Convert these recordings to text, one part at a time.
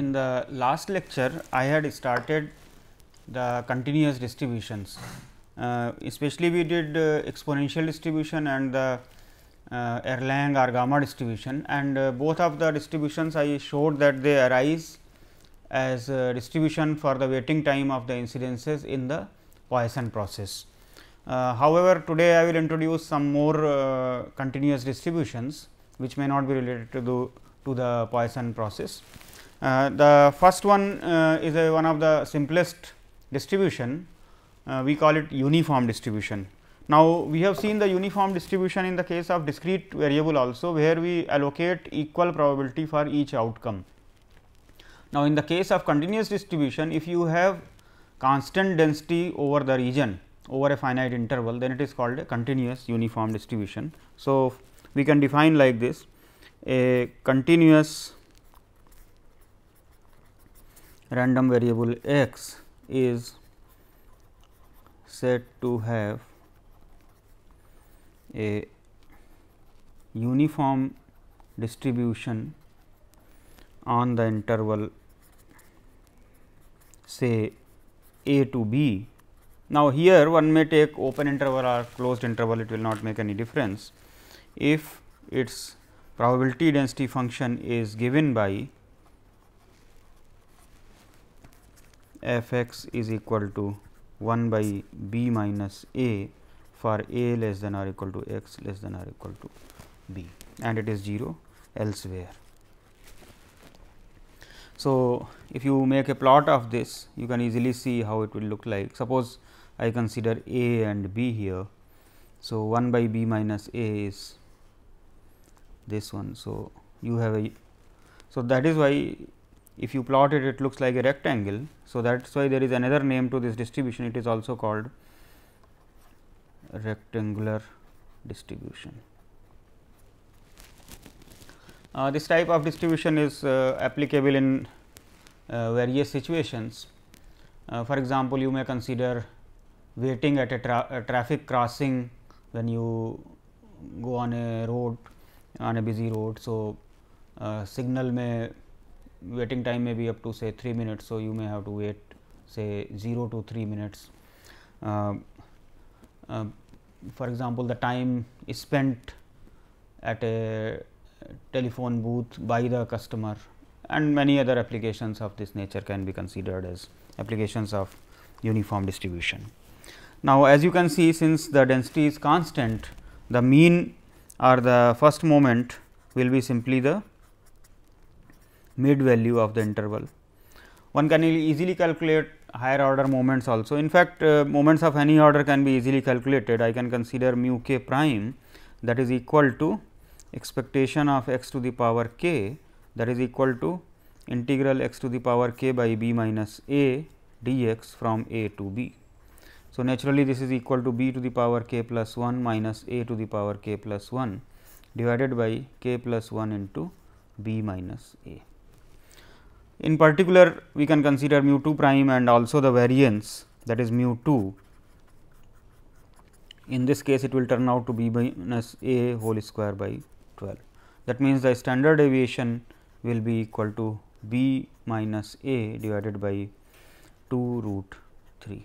in the last lecture, I had started the continuous distributions. Uh, especially we did uh, exponential distribution and the uh, Erlang or gamma distribution and uh, both of the distributions I showed that they arise as distribution for the waiting time of the incidences in the Poisson process. Uh, however, today I will introduce some more uh, continuous distributions which may not be related to the, to the Poisson process. Uh, the first one uh, is a, one of the simplest distribution, uh, we call it uniform distribution. Now, we have seen the uniform distribution in the case of discrete variable also, where we allocate equal probability for each outcome. Now, in the case of continuous distribution, if you have constant density over the region over a finite interval, then it is called a continuous uniform distribution. So, we can define like this a continuous random variable x is said to have a uniform distribution on the interval say a to b. Now, here one may take open interval or closed interval it will not make any difference if its probability density function is given by f x is equal to 1 by b minus a for a less than or equal to x less than or equal to b and it is 0 elsewhere. So, if you make a plot of this you can easily see how it will look like. Suppose I consider a and b here. So, 1 by b minus a is this one. So, you have a so that is why if you plot it, it looks like a rectangle. So, that is why there is another name to this distribution, it is also called rectangular distribution. Uh, this type of distribution is uh, applicable in uh, various situations. Uh, for example, you may consider waiting at a, tra a, traffic crossing when you go on a road on a busy road. So, uh, signal may waiting time may be up to say 3 minutes. So, you may have to wait say 0 to 3 minutes. Uh, uh, for example, the time is spent at a telephone booth by the customer and many other applications of this nature can be considered as applications of uniform distribution. Now, as you can see since the density is constant, the mean or the first moment will be simply the mid value of the interval. One can easily calculate higher order moments also. In fact, uh, moments of any order can be easily calculated. I can consider mu k prime that is equal to expectation of x to the power k that is equal to integral x to the power k by b minus a dx from a to b. So, naturally, this is equal to b to the power k plus 1 minus a to the power k plus 1 divided by k plus 1 into b minus a. In particular, we can consider mu 2 prime and also the variance that is mu 2. In this case, it will turn out to be minus a whole square by 12. That means, the standard deviation will be equal to b minus a divided by 2 root 3.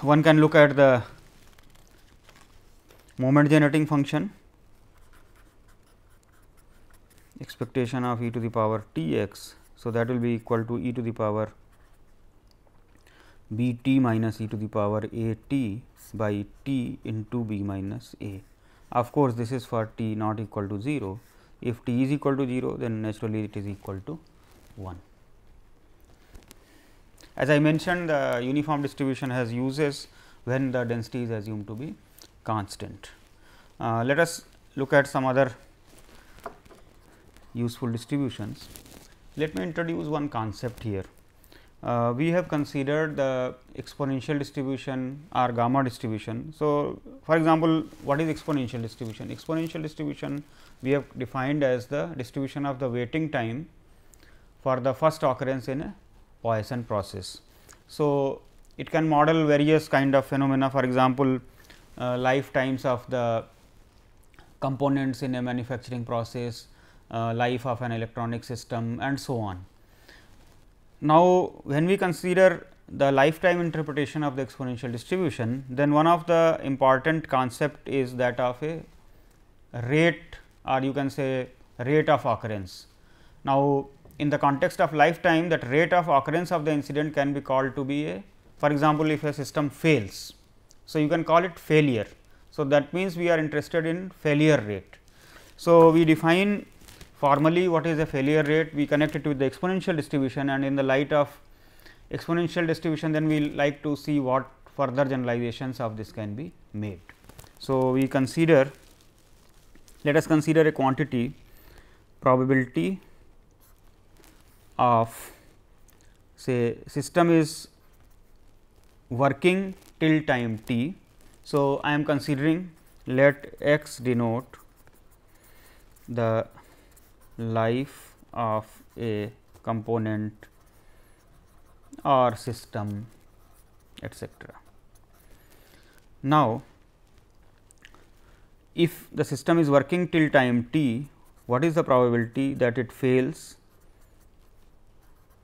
One can look at the moment generating function expectation of e to the power t x. So, that will be equal to e to the power b t minus e to the power a t by t into b minus a. Of course, this is for t not equal to 0. If t is equal to 0, then naturally it is equal to 1. As I mentioned, the uniform distribution has uses when the density is assumed to be constant. Uh, let us look at some other useful distributions. Let me introduce one concept here. Uh, we have considered the exponential distribution or gamma distribution. So, for example, what is exponential distribution? Exponential distribution we have defined as the distribution of the waiting time for the first occurrence in a Poisson process. So, it can model various kind of phenomena for example, uh, lifetimes of the components in a manufacturing process, uh, life of an electronic system and so on. Now, when we consider the lifetime interpretation of the exponential distribution, then one of the important concept is that of a rate or you can say rate of occurrence. Now, in the context of lifetime that rate of occurrence of the incident can be called to be a for example, if a system fails. So, you can call it failure. So, that means we are interested in failure rate. So, we define Formally, what is the failure rate? We connect it with the exponential distribution and in the light of exponential distribution, then we like to see what further generalizations of this can be made. So, we consider, let us consider a quantity probability of say system is working till time t. So, I am considering let x denote the life of a component or system etc. Now, if the system is working till time t, what is the probability that it fails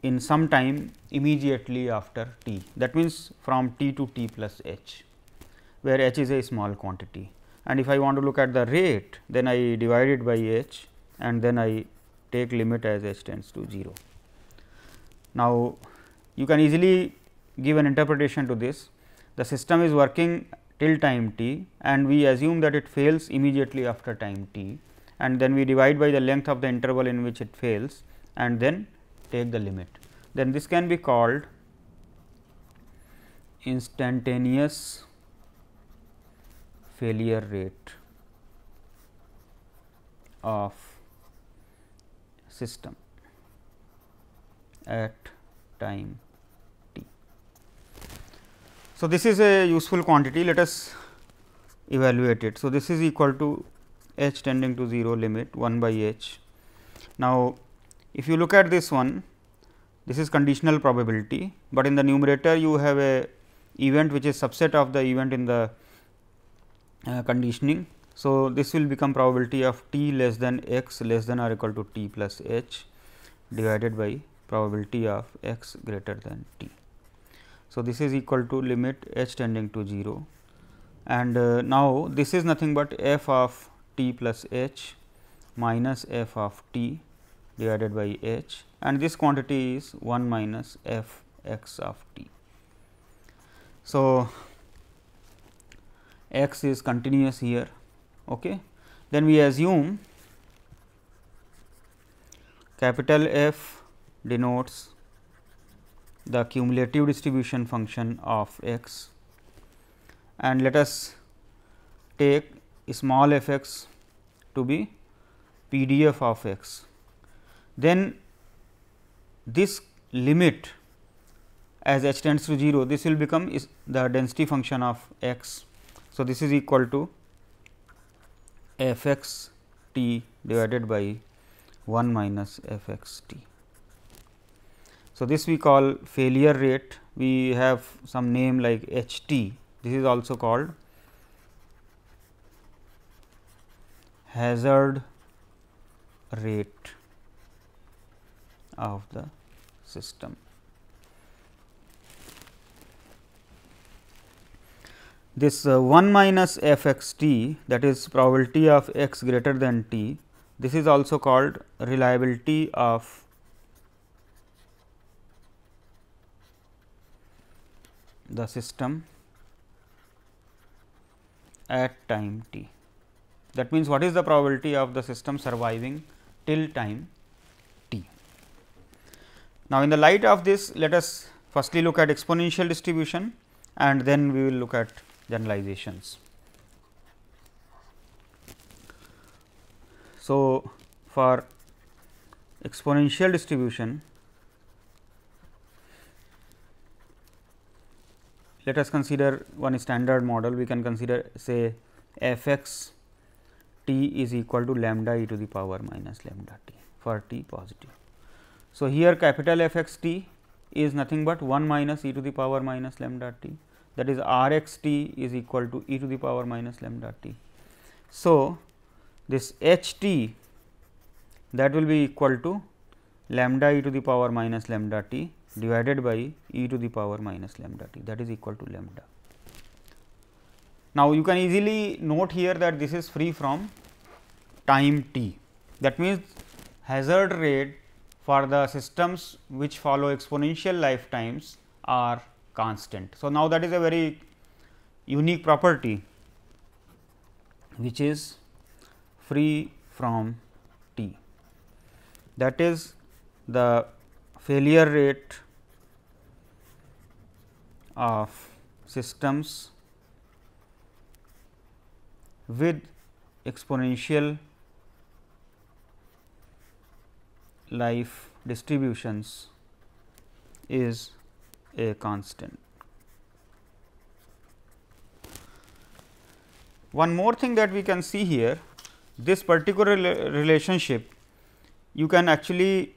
in some time immediately after t that means, from t to t plus h where h is a small quantity and if I want to look at the rate then I divide it by h and then I take limit as h tends to 0. Now, you can easily give an interpretation to this. The system is working till time t and we assume that it fails immediately after time t and then we divide by the length of the interval in which it fails and then take the limit. Then this can be called instantaneous failure rate of system at time t. So, this is a useful quantity let us evaluate it. So, this is equal to h tending to 0 limit 1 by h. Now, if you look at this one this is conditional probability, but in the numerator you have a event which is subset of the event in the uh, conditioning so, this will become probability of t less than x less than or equal to t plus h divided by probability of x greater than t. So, this is equal to limit h tending to 0 and uh, now this is nothing but f of t plus h minus f of t divided by h and this quantity is 1 minus f x of t. So, x is continuous here okay then we assume capital F denotes the cumulative distribution function of x and let us take small f x to be PDF of x. Then this limit as h tends to 0 this will become is the density function of x. So, this is equal to f x t divided by 1 minus f x t. So, this we call failure rate we have some name like h t this is also called hazard rate of the system. this uh, 1 minus f x t that is probability of x greater than t, this is also called reliability of the system at time t. That means, what is the probability of the system surviving till time t. Now, in the light of this, let us firstly look at exponential distribution and then we will look at generalizations. So, for exponential distribution, let us consider one standard model we can consider say f x t is equal to lambda e to the power minus lambda t for t positive. So, here capital F x t is nothing but 1 minus e to the power minus lambda t that is R x t is equal to e to the power minus lambda t. So, this h t that will be equal to lambda e to the power minus lambda t divided by e to the power minus lambda t that is equal to lambda. Now, you can easily note here that this is free from time t that means hazard rate for the systems which follow exponential lifetimes are constant. So, now that is a very unique property which is free from T that is the failure rate of systems with exponential life distributions is a constant. One more thing that we can see here, this particular relationship you can actually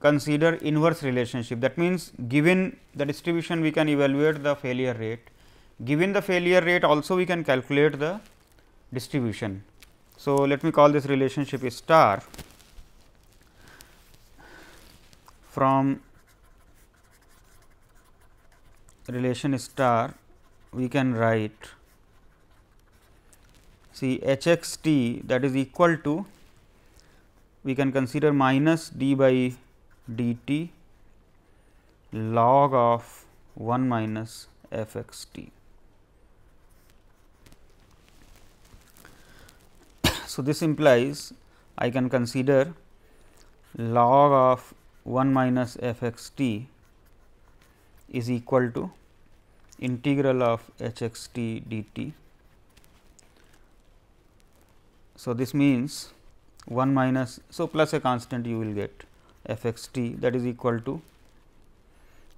consider inverse relationship. That means, given the distribution we can evaluate the failure rate, given the failure rate also we can calculate the distribution. So, let me call this relationship a star from relation star we can write see h x t that is equal to we can consider minus d by d t log of 1 minus f x t. So, this implies I can consider log of 1 minus f x t is equal to integral of h x t dt. So, this means 1 minus so plus a constant you will get f x t that is equal to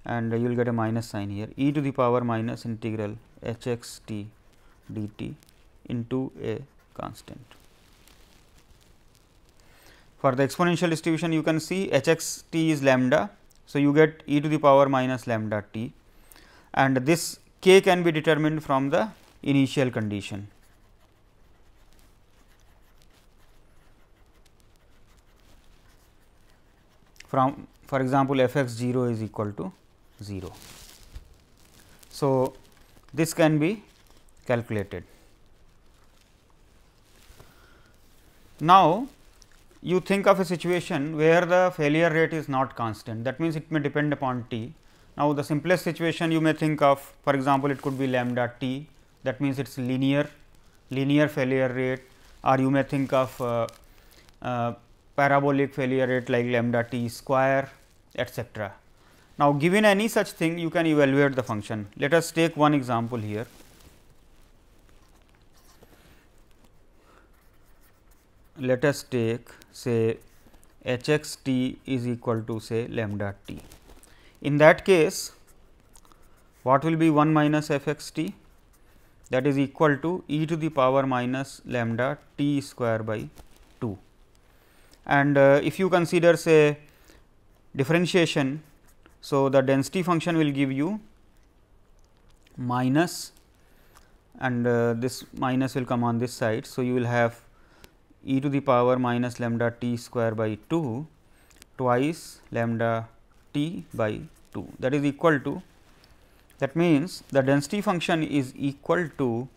and you will get a minus sign here e to the power minus integral h x t dt into a constant. For the exponential distribution you can see h x t is lambda. So, you get e to the power minus lambda t and this k can be determined from the initial condition. from for example, f x 0 is equal to 0. So, this can be calculated. Now, you think of a situation where the failure rate is not constant that means, it may depend upon t now, the simplest situation you may think of for example, it could be lambda t that means, it is linear linear failure rate or you may think of uh, uh, parabolic failure rate like lambda t square etc. Now, given any such thing you can evaluate the function. Let us take one example here. Let us take say h x t is equal to say lambda t. In that case, what will be 1 minus f x t that is equal to e to the power minus lambda t square by 2. And uh, if you consider say differentiation, so the density function will give you minus and uh, this minus will come on this side. So, you will have e to the power minus lambda t square by 2 twice lambda T by 2 that is equal to that means, the density function is equal to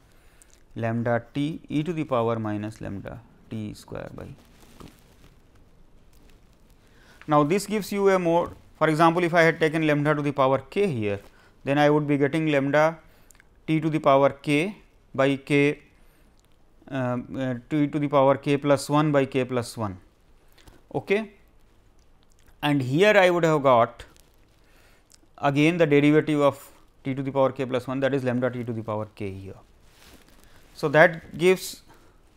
lambda T e to the power minus lambda T square by 2. Now, this gives you a more for example, if I had taken lambda to the power k here, then I would be getting lambda T to the power k by k uh, uh T to the power k plus 1 by k plus 1. Okay and here I would have got again the derivative of t to the power k plus 1 that is lambda t to the power k here. So, that gives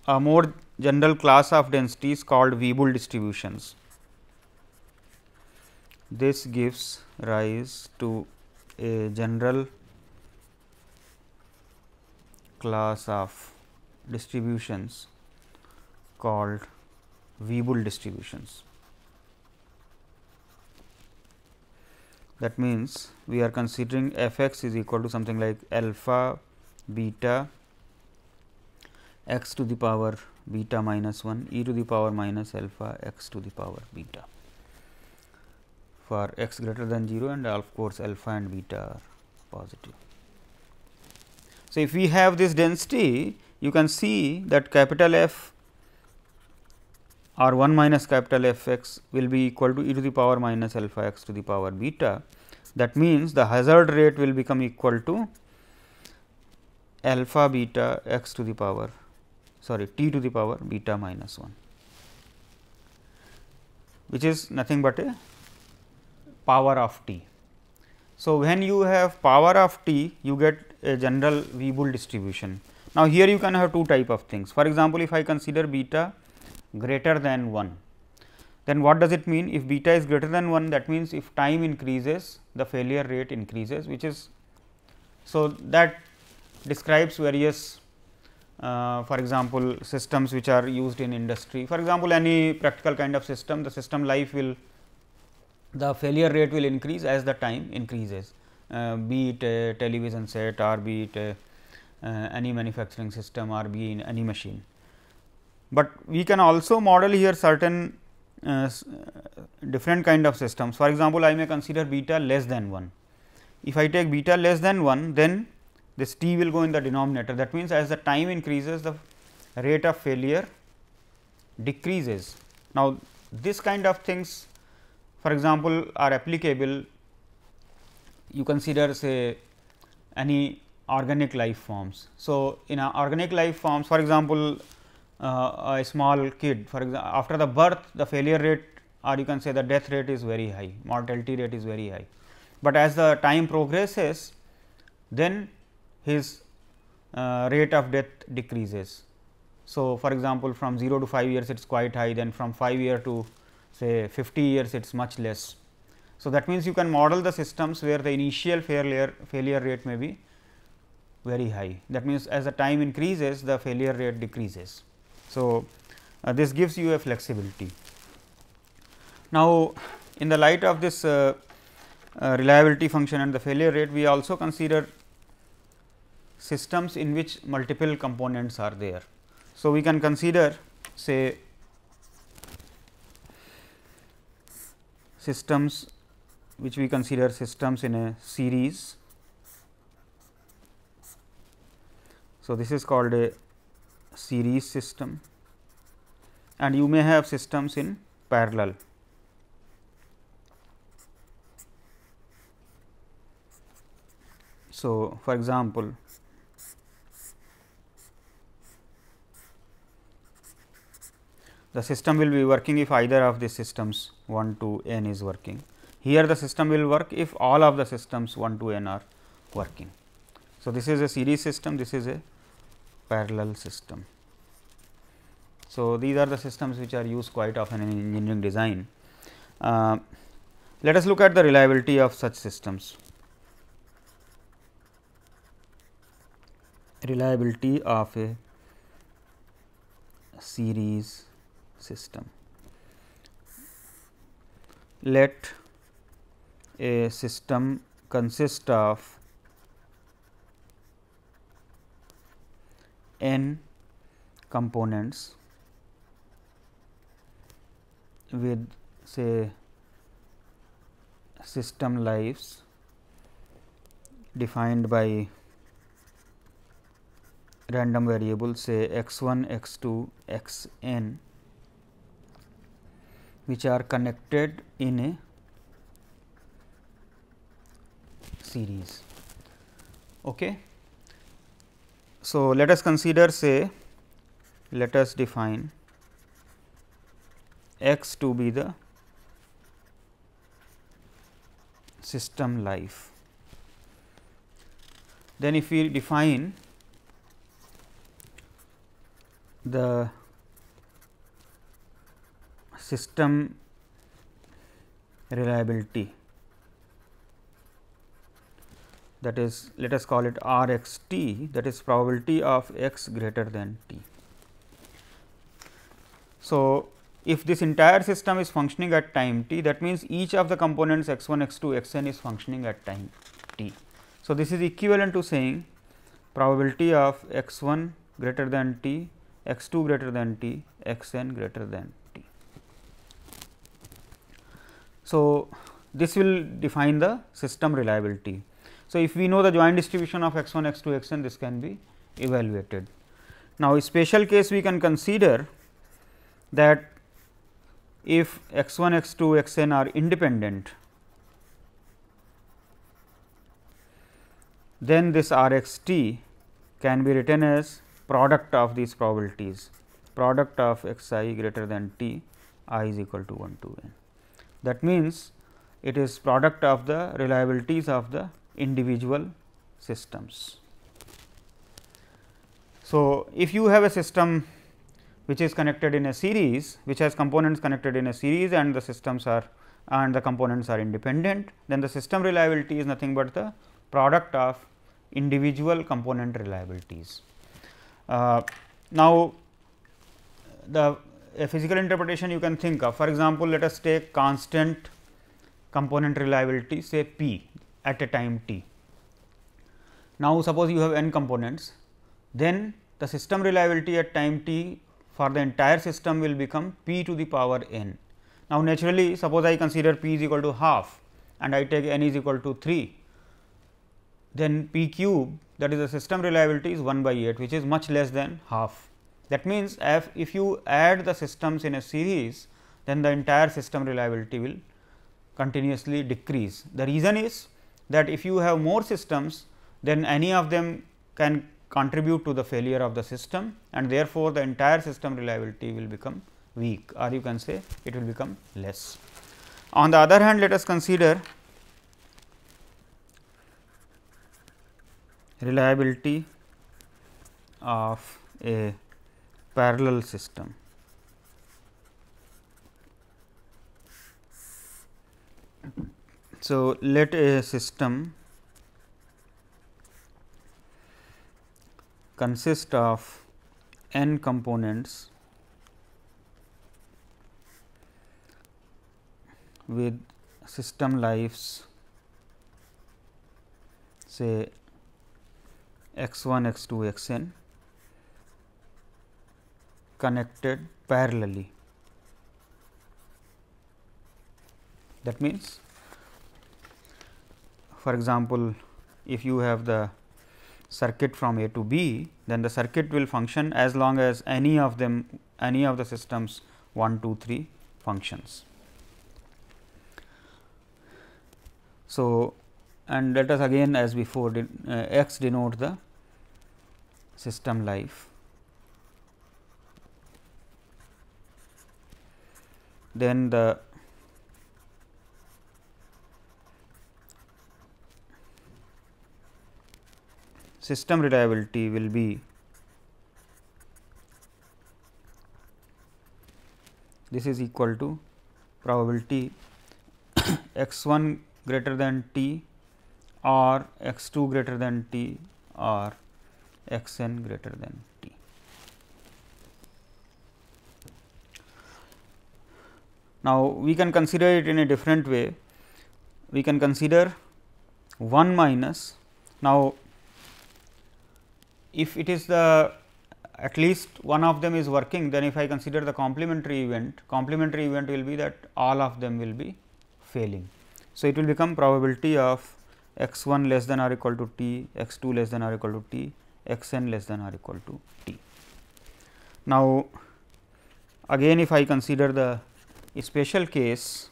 a more general class of densities called Weibull distributions. This gives rise to a general class of distributions called Weibull distributions. that means we are considering f x is equal to something like alpha beta x to the power beta minus 1 e to the power minus alpha x to the power beta for x greater than 0 and of course, alpha and beta are positive. So, if we have this density you can see that capital F or 1 minus capital F x will be equal to e to the power minus alpha x to the power beta. That means, the hazard rate will become equal to alpha beta x to the power sorry t to the power beta minus 1 which is nothing but a power of t. So, when you have power of t you get a general Weibull distribution. Now, here you can have two type of things for example, if I consider beta greater than 1. Then what does it mean? If beta is greater than 1 that means, if time increases the failure rate increases which is. So, that describes various uh, for example, systems which are used in industry. For example, any practical kind of system the system life will the failure rate will increase as the time increases uh, be it a television set or be it a, uh, any manufacturing system or be in any machine but we can also model here certain uh, different kind of systems. For example, I may consider beta less than 1. If I take beta less than 1, then this t will go in the denominator. That means, as the time increases, the rate of failure decreases. Now, this kind of things for example, are applicable you consider say any organic life forms. So, in organic life forms for example, uh, a small kid for example after the birth the failure rate or you can say the death rate is very high mortality rate is very high but as the time progresses then his uh, rate of death decreases so for example from 0 to 5 years it's quite high then from 5 year to say 50 years it's much less so that means you can model the systems where the initial failure failure rate may be very high that means as the time increases the failure rate decreases so, uh, this gives you a flexibility. Now, in the light of this uh, uh, reliability function and the failure rate, we also consider systems in which multiple components are there. So, we can consider say systems which we consider systems in a series. So, this is called a series system and you may have systems in parallel. So, for example, the system will be working if either of the systems 1 to n is working. Here the system will work if all of the systems 1 to n are working. So, this is a series system, this is a parallel system. So, these are the systems which are used quite often in engineering design. Uh, let us look at the reliability of such systems. Reliability of a series system. Let a system consist of n components with say system lives defined by random variables say x 1, x 2, x n which are connected in a series. Okay. So, let us consider say let us define x to be the system life. Then if we define the system reliability that is let us call it R x t that is probability of x greater than t. So, if this entire system is functioning at time t that means each of the components x 1, x 2, x n is functioning at time t. So, this is equivalent to saying probability of x 1 greater than t, x 2 greater than t, x n greater than t. So, this will define the system reliability so, if we know the joint distribution of x 1 x 2 x n this can be evaluated. Now, a special case we can consider that if x 1 x 2 x n are independent then this r x t can be written as product of these probabilities product of x i greater than t i is equal to 1 to n. That means, it is product of the reliabilities of the individual systems. So, if you have a system which is connected in a series which has components connected in a series and the systems are and the components are independent then the system reliability is nothing but the product of individual component reliabilities. Uh, now, the physical interpretation you can think of for example, let us take constant component reliability say p at a time t. Now, suppose you have n components, then the system reliability at time t for the entire system will become p to the power n. Now, naturally suppose I consider p is equal to half and I take n is equal to 3, then p cube that is the system reliability is 1 by 8 which is much less than half. That means, if, if you add the systems in a series then the entire system reliability will continuously decrease. The reason is that if you have more systems then any of them can contribute to the failure of the system and therefore, the entire system reliability will become weak or you can say it will become less. On the other hand, let us consider reliability of a parallel system. So, let a system consist of n components with system lives say x 1, x 2, x n connected parallelly. That means, for example, if you have the circuit from A to B, then the circuit will function as long as any of them any of the systems 1, 2, 3 functions. So, and let us again as before de, uh, x denote the system life. Then the system reliability will be this is equal to probability x 1 greater than t or x 2 greater than t or x n greater than t. Now, we can consider it in a different way, we can consider 1 minus. Now, if it is the at least one of them is working then if I consider the complementary event, complementary event will be that all of them will be failing. So, it will become probability of x 1 less than or equal to t, x 2 less than or equal to t, x n less than or equal to t. Now, again if I consider the special case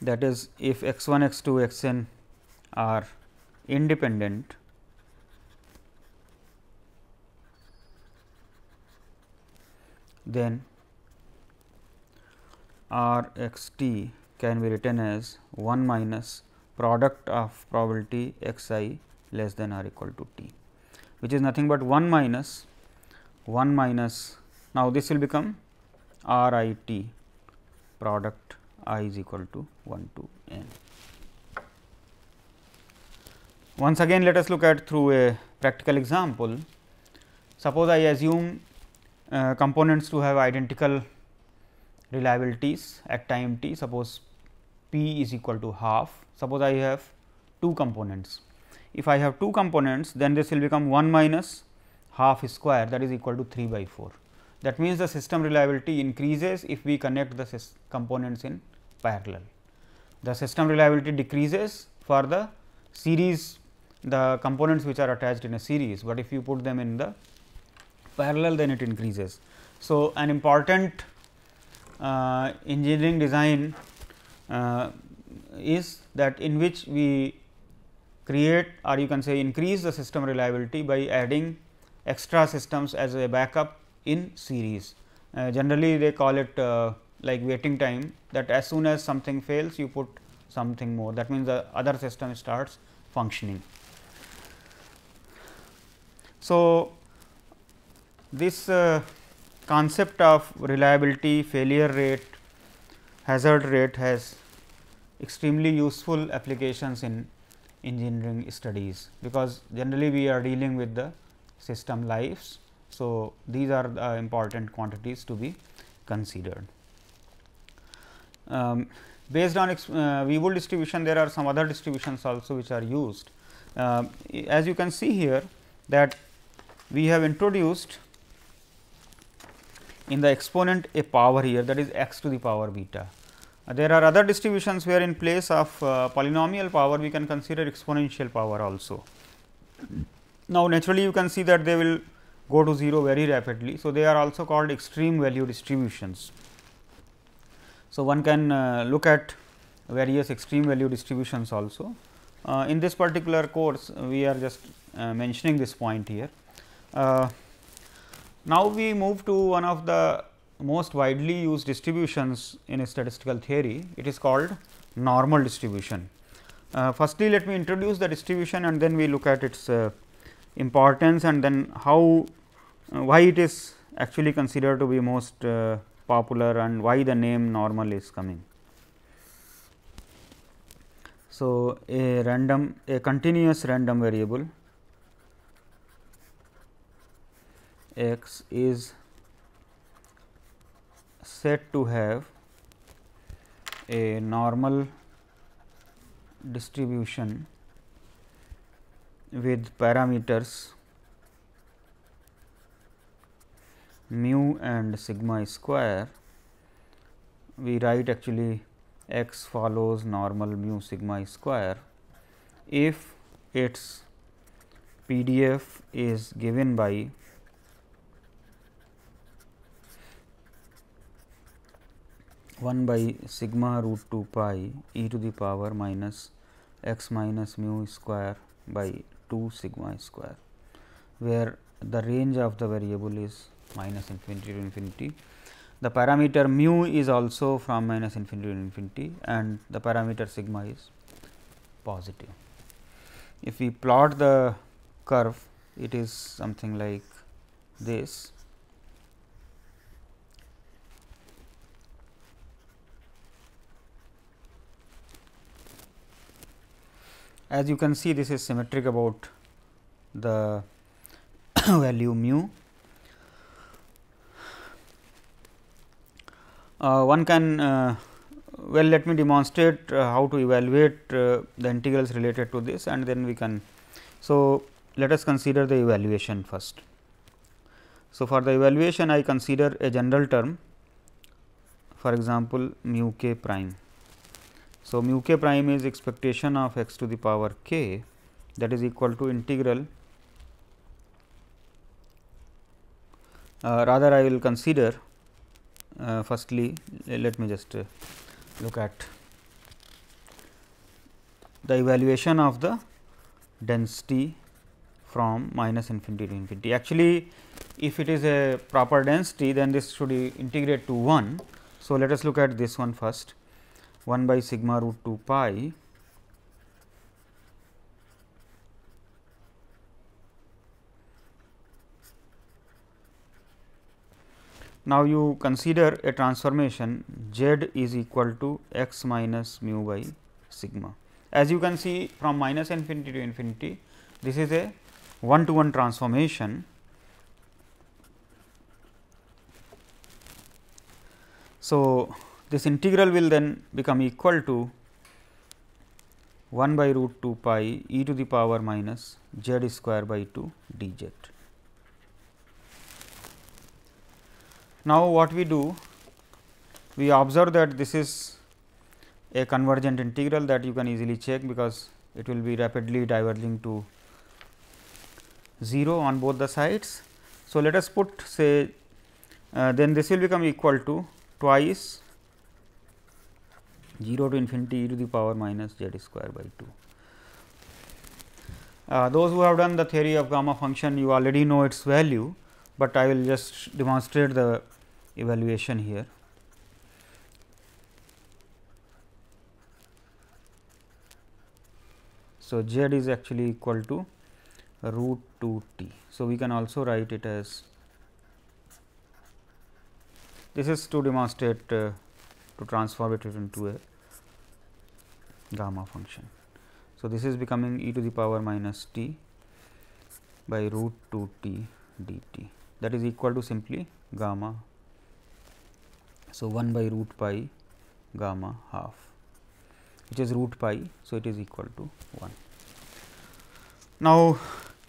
that is if x 1, x 2, x n are independent then r x t can be written as 1 minus product of probability x i less than or equal to t, which is nothing but 1 minus 1 minus. Now, this will become r i t product i is equal to 1 to n. Once again let us look at through a practical example. Suppose I assume uh, components to have identical reliabilities at time t suppose p is equal to half suppose I have two components. If I have two components then this will become 1 minus half square that is equal to 3 by 4. That means, the system reliability increases if we connect the components in parallel. The system reliability decreases for the series the components which are attached in a series, but if you put them in the parallel then it increases. So, an important uh, engineering design uh, is that in which we create or you can say increase the system reliability by adding extra systems as a backup in series. Uh, generally they call it uh, like waiting time that as soon as something fails you put something more that means the other system starts functioning. So, this uh, concept of reliability, failure rate, hazard rate has extremely useful applications in engineering studies, because generally we are dealing with the system lives. So, these are the important quantities to be considered. Um, based on uh, Weibull distribution, there are some other distributions also which are used. Uh, as you can see here that we have introduced in the exponent a power here that is x to the power beta. Uh, there are other distributions where in place of uh, polynomial power we can consider exponential power also. Now, naturally you can see that they will go to 0 very rapidly. So, they are also called extreme value distributions. So, one can uh, look at various extreme value distributions also. Uh, in this particular course, uh, we are just mentioning this point here. Uh, now we move to one of the most widely used distributions in statistical theory, it is called normal distribution. Uh, firstly, let me introduce the distribution and then we look at its uh, importance and then how uh, why it is actually considered to be most uh, popular and why the name normal is coming. So, a random a continuous random variable x is said to have a normal distribution with parameters mu and sigma square we write actually x follows normal mu sigma square if its pdf is given by 1 by sigma root 2 pi e to the power minus x minus mu square by 2 sigma square, where the range of the variable is minus infinity to infinity. The parameter mu is also from minus infinity to infinity and the parameter sigma is positive. If we plot the curve, it is something like this as you can see this is symmetric about the value mu. Uh, one can uh, well let me demonstrate uh, how to evaluate uh, the integrals related to this and then we can. So, let us consider the evaluation first. So, for the evaluation I consider a general term for example, mu k prime. So, mu k prime is expectation of x to the power k that is equal to integral uh, rather I will consider uh, firstly let me just uh, look at the evaluation of the density from minus infinity to infinity. Actually, if it is a proper density then this should integrate to 1. So, let us look at this one first. 1 by sigma root 2 pi Now, you consider a transformation z is equal to x minus mu by sigma. As you can see from minus infinity to infinity, this is a one to one transformation. So, this integral will then become equal to 1 by root 2 pi e to the power minus z square by 2 dz. Now, what we do? We observe that this is a convergent integral that you can easily check because it will be rapidly diverging to 0 on both the sides. So, let us put say uh, then this will become equal to twice 0 to infinity e to the power minus z square by 2. Uh, those who have done the theory of gamma function you already know its value, but I will just demonstrate the evaluation here. So, z is actually equal to root 2 t. So, we can also write it as this is to demonstrate uh, to transform it into a gamma function. So, this is becoming e to the power minus t by root 2 t dt that is equal to simply gamma. So, 1 by root pi gamma half which is root pi. So, it is equal to 1. Now,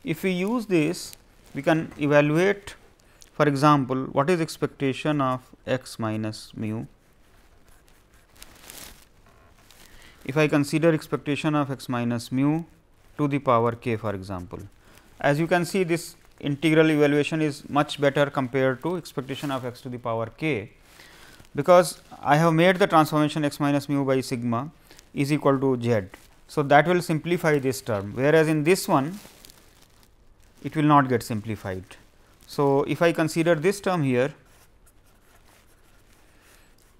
if we use this we can evaluate for example, what is expectation of x minus mu if I consider expectation of x minus mu to the power k for example. As you can see this integral evaluation is much better compared to expectation of x to the power k, because I have made the transformation x minus mu by sigma is equal to z. So, that will simplify this term whereas, in this one it will not get simplified. So, if I consider this term here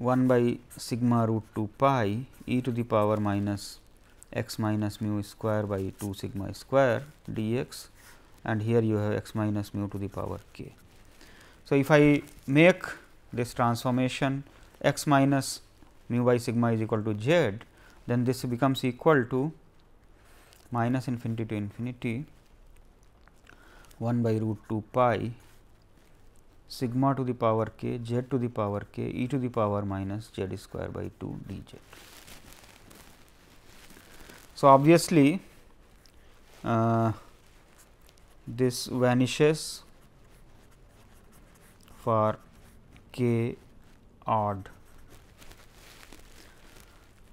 1 by sigma root 2 pi e to the power minus x minus mu square by 2 sigma square dx and here you have x minus mu to the power k. So, if I make this transformation x minus mu by sigma is equal to z, then this becomes equal to minus infinity to infinity 1 by root 2 pi sigma to the power k z to the power k e to the power minus z square by 2 dz. So, obviously, uh, this vanishes for k odd.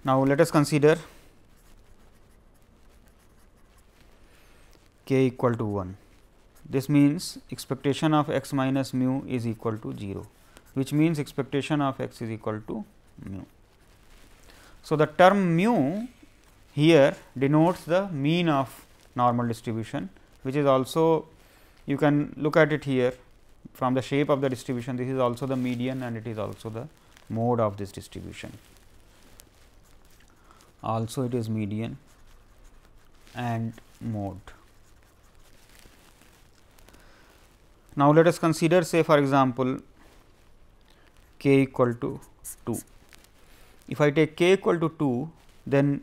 Now, let us consider k equal to 1. This means expectation of x minus mu is equal to 0, which means expectation of x is equal to mu. So, the term mu here denotes the mean of normal distribution, which is also you can look at it here from the shape of the distribution. This is also the median and it is also the mode of this distribution. Also, it is median and mode. Now, let us consider say for example, k equal to 2. If I take k equal to 2, then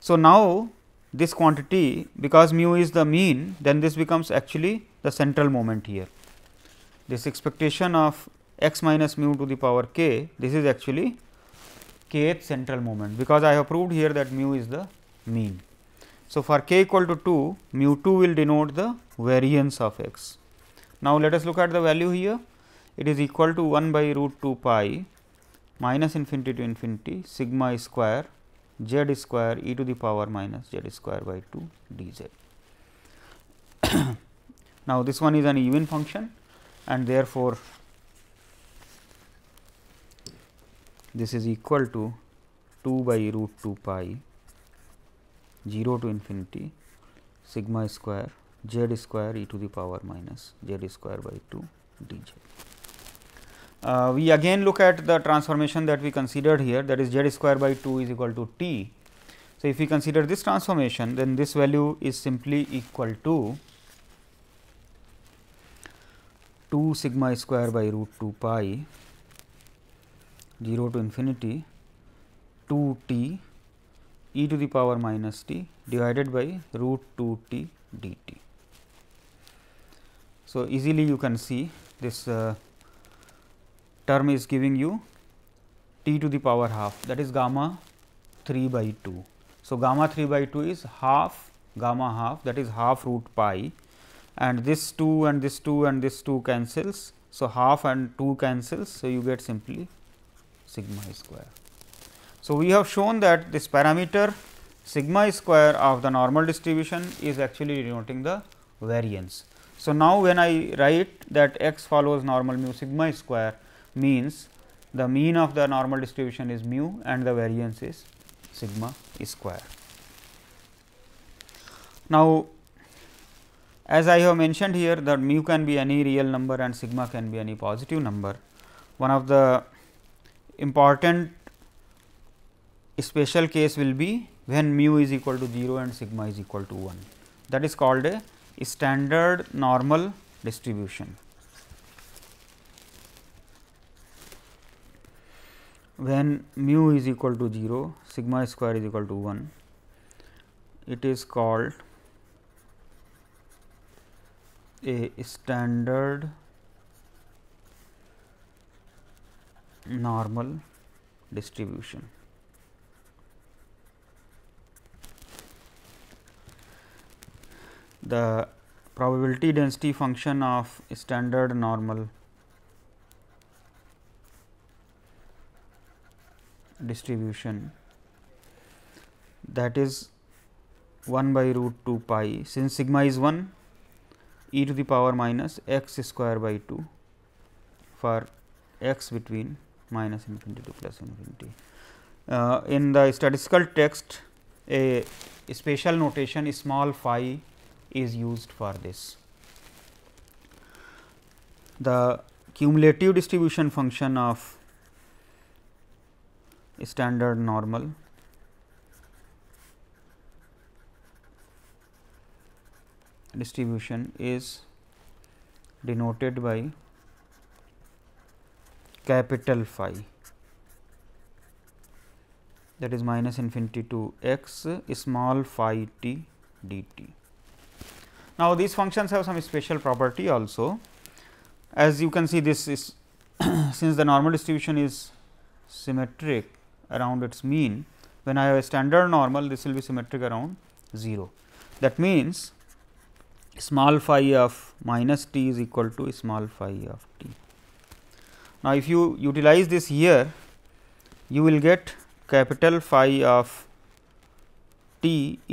so now this quantity because mu is the mean, then this becomes actually the central moment here. This expectation of x minus mu to the power k, this is actually kth central moment because I have proved here that mu is the mean. So, for k equal to 2, mu 2 will denote the variance of x. Now, let us look at the value here it is equal to 1 by root 2 pi minus infinity to infinity sigma square z square e to the power minus z square by 2 dz. now, this one is an even function and therefore, this is equal to 2 by root 2 pi 0 to infinity sigma square z square e to the power minus z square by 2 dz. Uh, we again look at the transformation that we considered here that is z square by 2 is equal to t. So, if we consider this transformation then this value is simply equal to 2 sigma square by root 2 pi 0 to infinity 2 t e to the power minus t divided by root 2 t dt. So, easily you can see this uh, term is giving you t to the power half that is gamma 3 by 2. So, gamma 3 by 2 is half gamma half that is half root pi and this 2 and this 2 and this 2 cancels. So, half and 2 cancels. So, you get simply sigma square. So, we have shown that this parameter sigma square of the normal distribution is actually denoting the variance. So, now when I write that x follows normal mu sigma square means the mean of the normal distribution is mu and the variance is sigma square. Now, as I have mentioned here that mu can be any real number and sigma can be any positive number. One of the important special case will be when mu is equal to 0 and sigma is equal to 1 that is called a standard normal distribution. When mu is equal to 0, sigma square is equal to 1, it is called a standard normal distribution. the probability density function of standard normal distribution that is 1 by root 2 pi since sigma is 1 e to the power minus x square by 2 for x between minus infinity to plus infinity. Uh, in the statistical text a, special spatial notation small phi is used for this. The cumulative distribution function of standard normal distribution is denoted by capital phi that is minus infinity to x small phi t d t. Now, these functions have some special property also. As you can see this is since the normal distribution is symmetric around its mean, when I have a standard normal this will be symmetric around 0. That means, small phi of minus t is equal to small phi of t. Now, if you utilize this here, you will get capital phi of t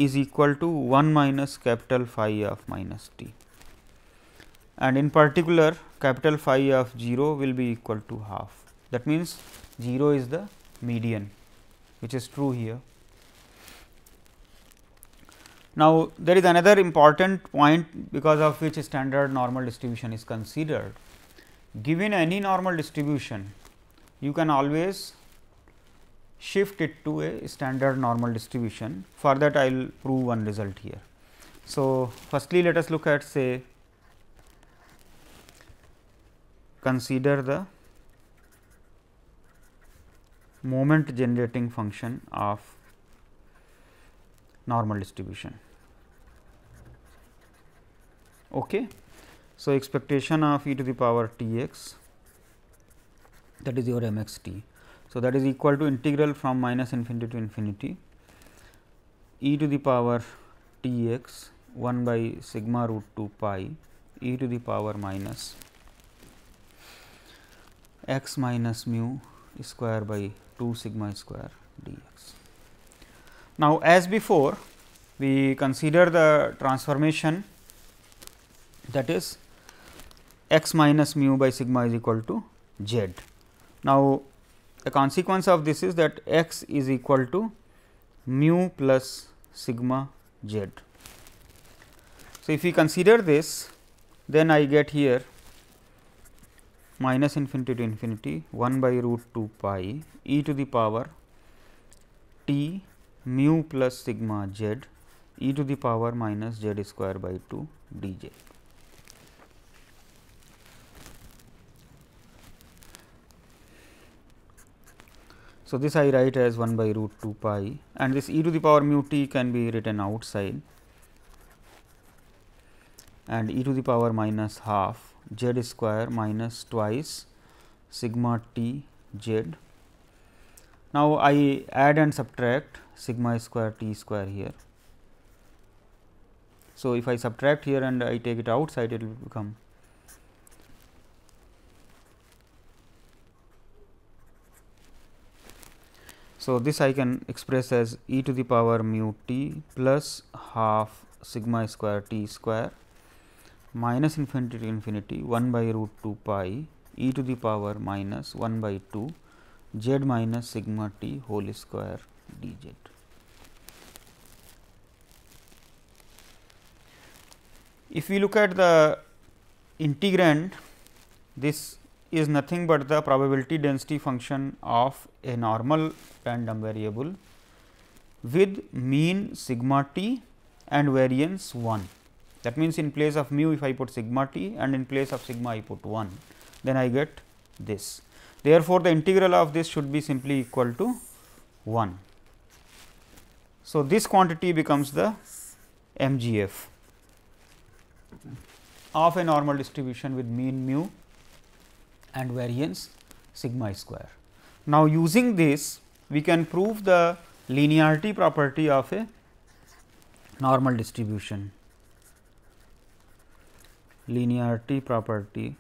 is equal to 1 minus capital phi of minus t and in particular capital phi of 0 will be equal to half. That means, 0 is the median which is true here. Now, there is another important point because of which standard normal distribution is considered. Given any normal distribution, you can always shift it to a standard normal distribution. For that I will prove one result here. So, firstly let us look at say consider the moment generating function of normal distribution. Okay. So, expectation of e to the power t x that is your m x t so, that is equal to integral from minus infinity to infinity e to the power t x 1 by sigma root 2 pi e to the power minus x minus mu square by 2 sigma square dx. Now, as before we consider the transformation that is x minus mu by sigma is equal to z. Now, the consequence of this is that x is equal to mu plus sigma z. So, if we consider this, then I get here minus infinity to infinity 1 by root 2 pi e to the power t mu plus sigma z e to the power minus z square by 2 d j. So, this I write as 1 by root 2 pi and this e to the power mu t can be written outside and e to the power minus half z square minus twice sigma t z. Now, I add and subtract sigma square t square here. So, if I subtract here and I take it outside it will become So, this I can express as e to the power mu t plus half sigma square t square minus infinity to infinity 1 by root 2 pi e to the power minus 1 by 2 z minus sigma t whole square dz. If we look at the integrand this is nothing but the probability density function of a normal random variable with mean sigma t and variance 1. That means, in place of mu if I put sigma t and in place of sigma I put 1, then I get this. Therefore, the integral of this should be simply equal to 1. So, this quantity becomes the MGF of a normal distribution with mean mu and variance sigma square. Now, using this we can prove the linearity property of a normal distribution linearity property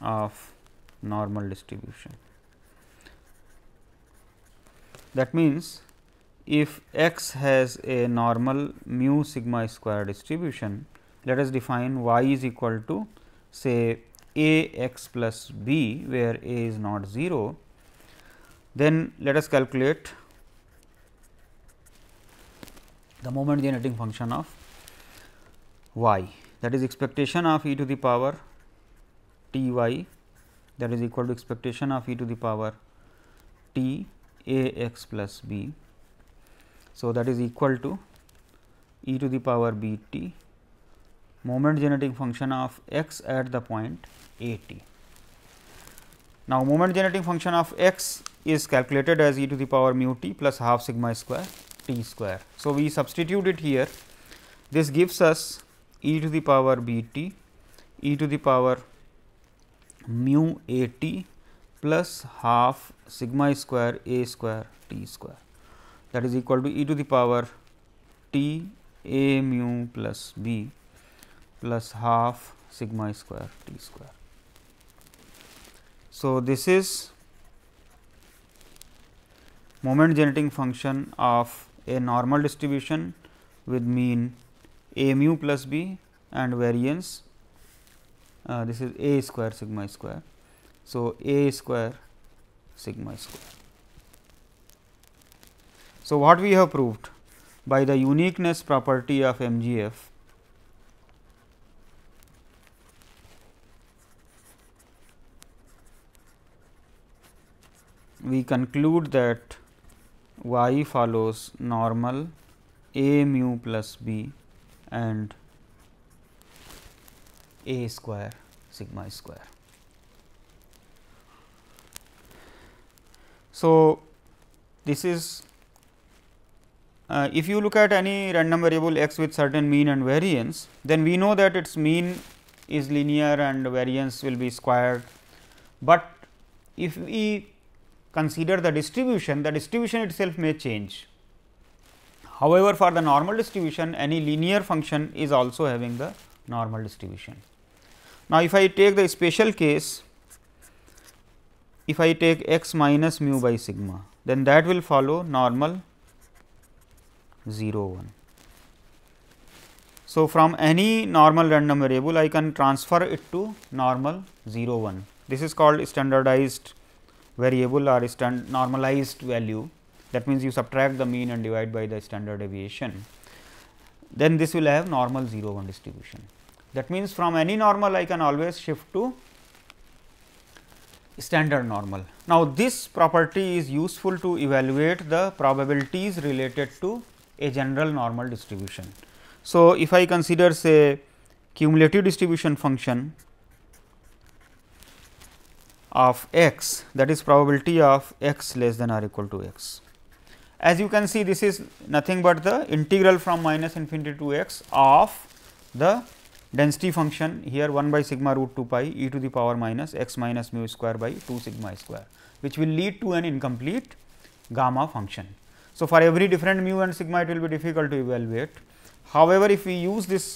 of normal distribution. That means, if x has a normal mu sigma square distribution, let us define y is equal to say a x plus b where a is not 0, then let us calculate the moment generating function of y that is expectation of e to the power t y that is equal to expectation of e to the power t a x plus b. So, that is equal to e to the power b t moment generating function of x at the point a t. Now, moment generating function of x is calculated as e to the power mu t plus half sigma square t square. So, we substitute it here this gives us e to the power b t e to the power mu a t plus half sigma square a square t square that is equal to e to the power t a mu plus b plus half sigma square t square. So, this is moment generating function of a normal distribution with mean a mu plus b and variance uh, this is a square sigma square. So, a square sigma square. So, what we have proved by the uniqueness property of MGF we conclude that y follows normal a mu plus b and a square sigma square. So, this is uh, if you look at any random variable x with certain mean and variance, then we know that its mean is linear and variance will be squared, but if we consider the distribution, the distribution itself may change. However, for the normal distribution any linear function is also having the normal distribution. Now, if I take the special case, if I take x minus mu by sigma, then that will follow normal 0 1. So, from any normal random variable I can transfer it to normal 0 1. This is called standardized variable or stand normalized value that means you subtract the mean and divide by the standard deviation then this will have normal 0 1 distribution. That means, from any normal I can always shift to standard normal. Now, this property is useful to evaluate the probabilities related to a general normal distribution. So, if I consider say cumulative distribution function of x that is probability of x less than or equal to x. As you can see this is nothing but the integral from minus infinity to x of the density function here 1 by sigma root 2 pi e to the power minus x minus mu square by 2 sigma square which will lead to an incomplete gamma function. So, for every different mu and sigma it will be difficult to evaluate. However, if we use this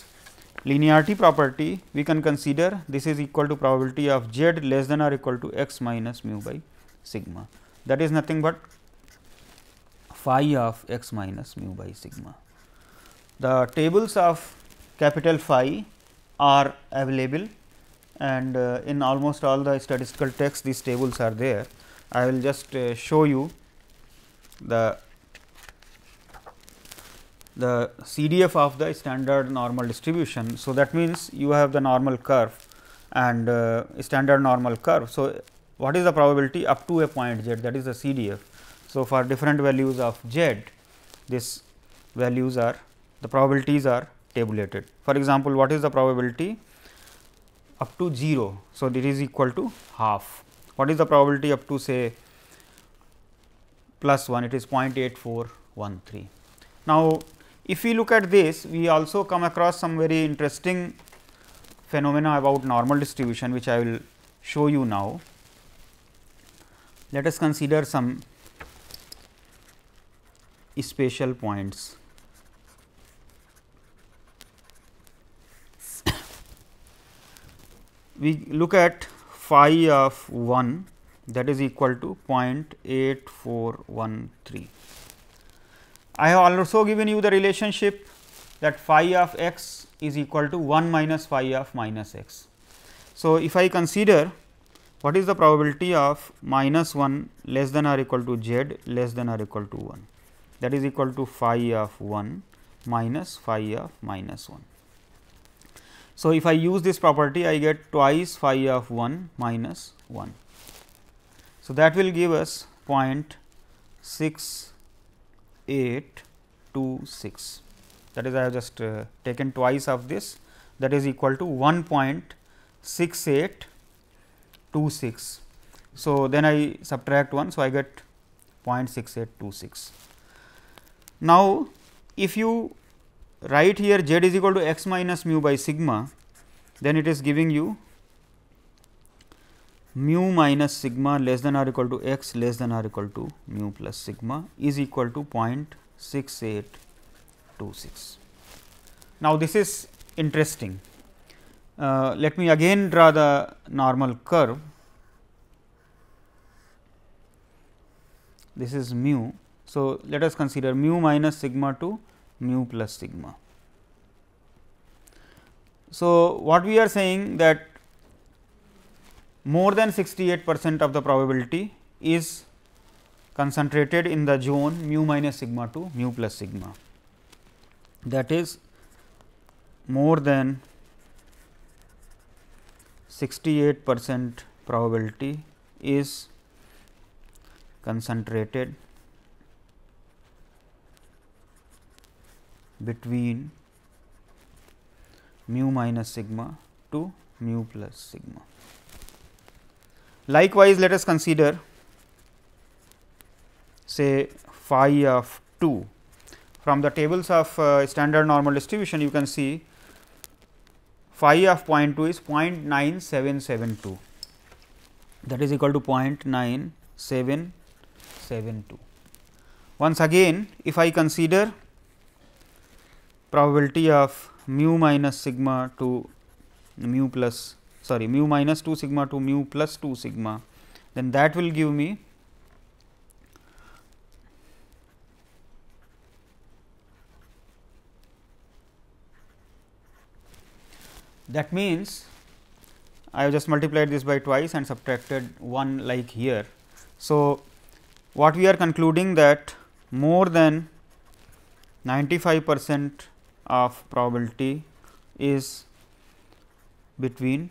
linearity property we can consider this is equal to probability of z less than or equal to x minus mu by sigma that is nothing but phi of x minus mu by sigma. The tables of capital phi are available and uh, in almost all the statistical texts these tables are there. I will just uh, show you the the CDF of the standard normal distribution. So, that means, you have the normal curve and uh, standard normal curve. So, what is the probability up to a point z that is the CDF. So, for different values of z this values are the probabilities are tabulated. For example, what is the probability up to 0. So, it is equal to half. What is the probability up to say plus 1 it is 0.8413. Now, if we look at this, we also come across some very interesting phenomena about normal distribution, which I will show you now. Let us consider some spatial points. we look at phi of 1 that is equal to 0.8413. I have also given you the relationship that phi of x is equal to 1 minus phi of minus x. So, if I consider what is the probability of minus 1 less than or equal to z less than or equal to 1 that is equal to phi of 1 minus phi of minus 1. So, if I use this property I get twice phi of 1 minus 1. So, that will give us 0.6 0.826 that is I have just uh, taken twice of this that is equal to 1.6826. So, then I subtract 1. So, I get 0.6826. Now, if you write here z is equal to x minus mu by sigma then it is giving you mu minus sigma less than or equal to x less than or equal to mu plus sigma is equal to 0.6826. Now, this is interesting. Uh, let me again draw the normal curve. This is mu. So, let us consider mu minus sigma to mu plus sigma. So, what we are saying that more than 68 percent of the probability is concentrated in the zone mu minus sigma to mu plus sigma. That is more than 68 percent probability is concentrated between mu minus sigma to mu plus sigma. Likewise, let us consider say phi of 2. From the tables of uh, standard normal distribution, you can see phi of 0.2 is 0.9772 that is equal to 0.9772. Once again, if I consider probability of mu minus sigma to mu plus sorry mu minus 2 sigma to mu plus 2 sigma, then that will give me that means I have just multiplied this by twice and subtracted 1 like here. So, what we are concluding that more than 95 percent of probability is between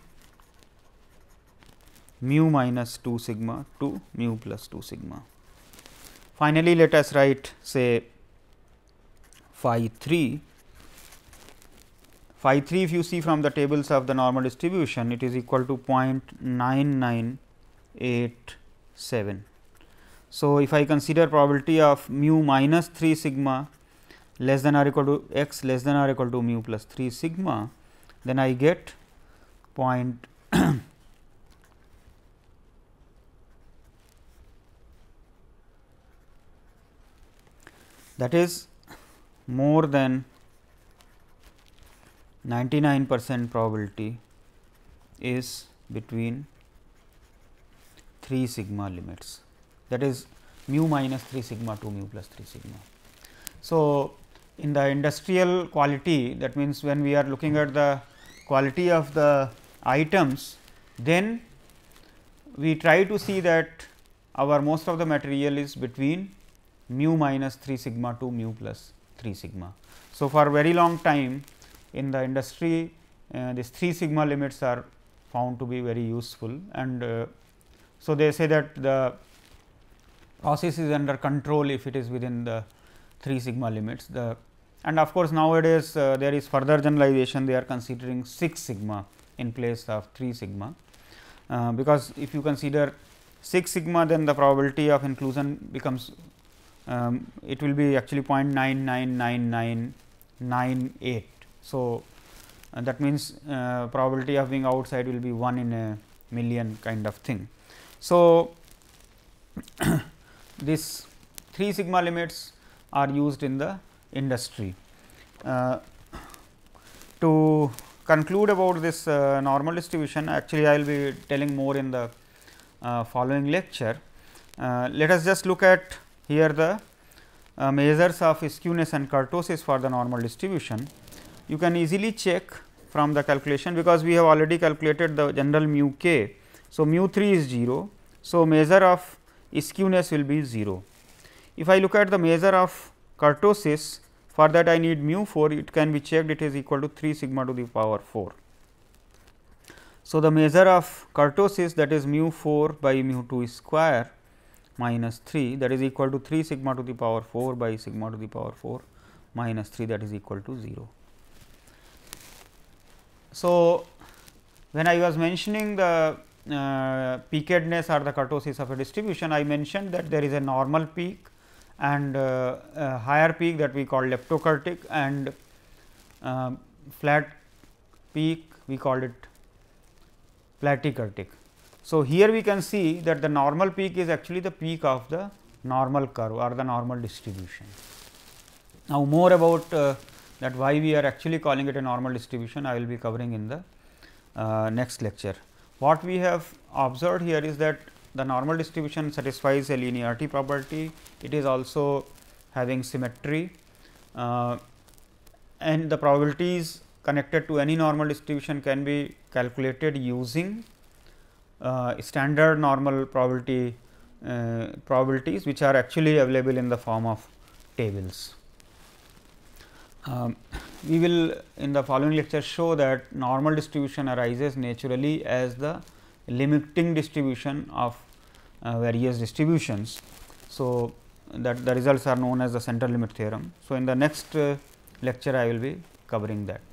mu minus 2 sigma to mu plus 2 sigma. Finally, let us write say phi 3. Phi 3 if you see from the tables of the normal distribution it is equal to 0.9987. So, if I consider probability of mu minus 3 sigma less than or equal to x less than or equal to mu plus 3 sigma then I get 0.9987 that is more than 99 percent probability is between 3 sigma limits that is mu minus 3 sigma to mu plus 3 sigma. So, in the industrial quality that means, when we are looking at the quality of the items then we try to see that our most of the material is between mu minus 3 sigma to mu plus 3 sigma. So, for very long time in the industry uh, these 3 sigma limits are found to be very useful and uh, so they say that the process is under control if it is within the 3 sigma limits the and of course, nowadays uh, there is further generalization they are considering 6 sigma in place of 3 sigma uh, because if you consider 6 sigma then the probability of inclusion becomes um, it will be actually 0.999998. So, uh, that means uh, probability of being outside will be 1 in a million kind of thing. So, this 3 sigma limits are used in the industry. Uh, to conclude about this uh, normal distribution actually I will be telling more in the uh, following lecture. Uh, let us just look at here the uh, measures of skewness and kurtosis for the normal distribution. You can easily check from the calculation because we have already calculated the general mu k. So, mu 3 is 0. So, measure of skewness will be 0. If I look at the measure of kurtosis for that I need mu 4 it can be checked it is equal to 3 sigma to the power 4. So, the measure of kurtosis that is mu 4 by mu 2 square minus 3 that is equal to 3 sigma to the power 4 by sigma to the power 4 minus 3 that is equal to 0. So, when I was mentioning the uh, peakedness or the kurtosis of a distribution, I mentioned that there is a normal peak and uh, a higher peak that we call leptokurtic and uh, flat peak we call it platykurtic. So, here we can see that the normal peak is actually the peak of the normal curve or the normal distribution. Now, more about uh, that why we are actually calling it a normal distribution I will be covering in the uh, next lecture. What we have observed here is that the normal distribution satisfies a linearity property, it is also having symmetry uh, and the probabilities connected to any normal distribution can be calculated using uh, standard normal probability uh, probabilities which are actually available in the form of tables. Um, we will in the following lecture show that normal distribution arises naturally as the limiting distribution of uh, various distributions. So, that the results are known as the central limit theorem. So, in the next uh, lecture I will be covering that.